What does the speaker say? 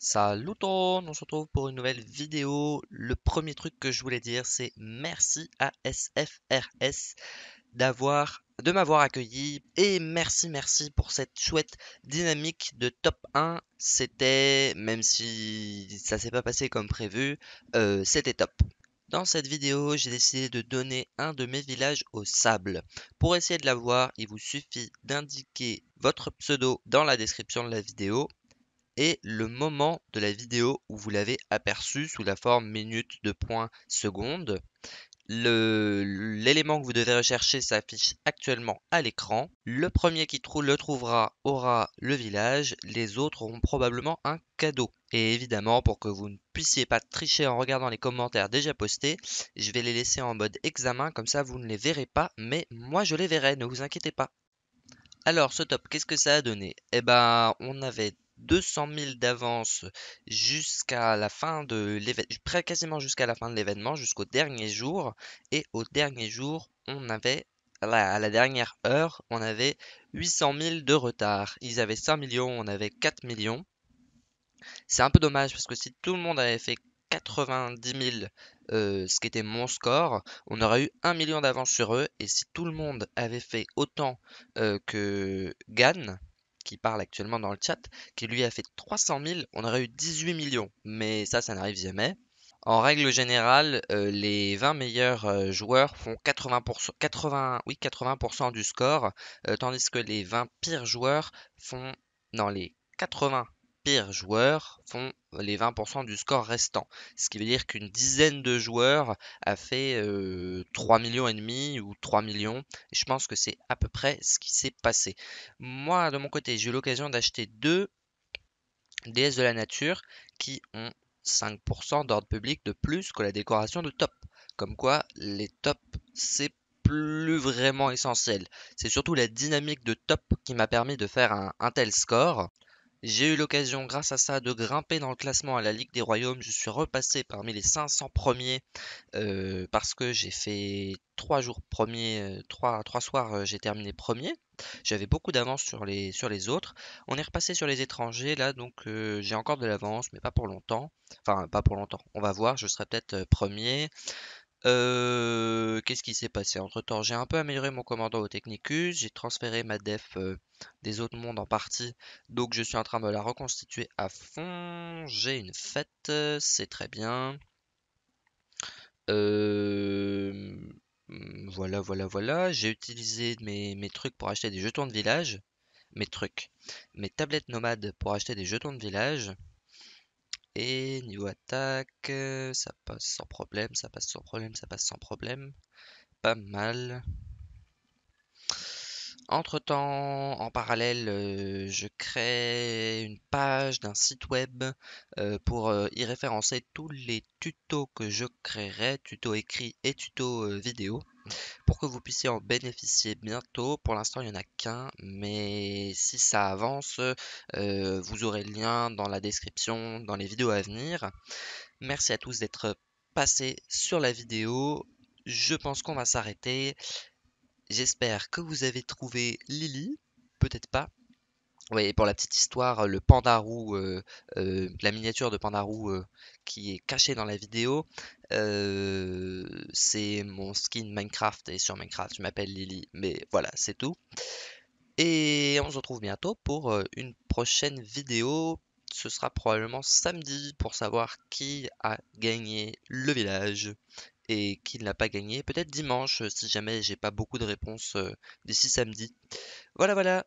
Salut on se retrouve pour une nouvelle vidéo. Le premier truc que je voulais dire, c'est merci à SFRS d'avoir de m'avoir accueilli et merci merci pour cette chouette dynamique de top 1 c'était même si ça s'est pas passé comme prévu euh, c'était top dans cette vidéo, j'ai décidé de donner un de mes villages au sable. Pour essayer de l'avoir, il vous suffit d'indiquer votre pseudo dans la description de la vidéo et le moment de la vidéo où vous l'avez aperçu sous la forme minute de point seconde. L'élément que vous devez rechercher s'affiche actuellement à l'écran. Le premier qui le trouvera aura le village, les autres auront probablement un cadeau. Et évidemment, pour que vous ne puissiez pas tricher en regardant les commentaires déjà postés, je vais les laisser en mode examen, comme ça vous ne les verrez pas, mais moi je les verrai, ne vous inquiétez pas. Alors ce top, qu'est-ce que ça a donné Eh ben, on avait 200 000 d'avance jusqu'à la fin de l'événement, quasiment jusqu'à la fin de l'événement, jusqu'au dernier jour. Et au dernier jour, on avait, à la dernière heure, on avait 800 000 de retard. Ils avaient 5 millions, on avait 4 millions. C'est un peu dommage parce que si tout le monde avait fait 90 000, euh, ce qui était mon score, on aurait eu 1 million d'avance sur eux. Et si tout le monde avait fait autant euh, que Gann, qui parle actuellement dans le chat, qui lui a fait 300 000, on aurait eu 18 millions. Mais ça, ça n'arrive jamais. En règle générale, euh, les 20 meilleurs euh, joueurs font 80%, 80, oui, 80 du score, euh, tandis que les 20 pires joueurs font... Non, les 80 joueurs font euh, les 20% du score restant. Ce qui veut dire qu'une dizaine de joueurs a fait 3 euh, millions et demi ou 3 millions. je pense que c'est à peu près ce qui s'est passé. Moi, de mon côté, j'ai eu l'occasion d'acheter deux déesses de la nature qui ont 5% d'ordre public de plus que la décoration de top. Comme quoi, les tops, c'est plus vraiment essentiel. C'est surtout la dynamique de top qui m'a permis de faire un tel score. J'ai eu l'occasion grâce à ça de grimper dans le classement à la Ligue des Royaumes. Je suis repassé parmi les 500 premiers euh, parce que j'ai fait 3 jours premiers, euh, 3, trois soirs euh, j'ai terminé premier. J'avais beaucoup d'avance sur les, sur les autres. On est repassé sur les étrangers là donc j'ai encore de l'avance mais pas pour longtemps. Enfin pas pour longtemps. On va voir, je serai peut-être premier. Qu'est-ce qui s'est passé Entre-temps, j'ai un peu amélioré mon commandant au Technicus, j'ai transféré ma def des autres mondes en partie, donc je suis en train de la reconstituer à fond. J'ai une fête, c'est très bien. voilà, voilà, voilà. J'ai utilisé mes trucs pour acheter des jetons de village. Mes trucs. Mes tablettes nomades pour acheter des jetons de village. Et niveau attaque, euh, ça passe sans problème, ça passe sans problème, ça passe sans problème. Pas mal. Entre temps, en parallèle, euh, je crée une page d'un site web euh, pour y référencer tous les tutos que je créerai, tutos écrits et tutos vidéo pour que vous puissiez en bénéficier bientôt. Pour l'instant, il n'y en a qu'un, mais si ça avance, euh, vous aurez le lien dans la description, dans les vidéos à venir. Merci à tous d'être passés sur la vidéo. Je pense qu'on va s'arrêter. J'espère que vous avez trouvé Lily, peut-être pas, oui, pour la petite histoire, le pandarou, euh, euh, la miniature de pandarou euh, qui est cachée dans la vidéo, c'est mon skin Minecraft et sur Minecraft, je m'appelle Lily. Mais voilà, c'est tout. Et on se retrouve bientôt pour une prochaine vidéo. Ce sera probablement samedi pour savoir qui a gagné le village et qui ne l'a pas gagné. Peut-être dimanche si jamais j'ai pas beaucoup de réponses d'ici samedi. Voilà, voilà.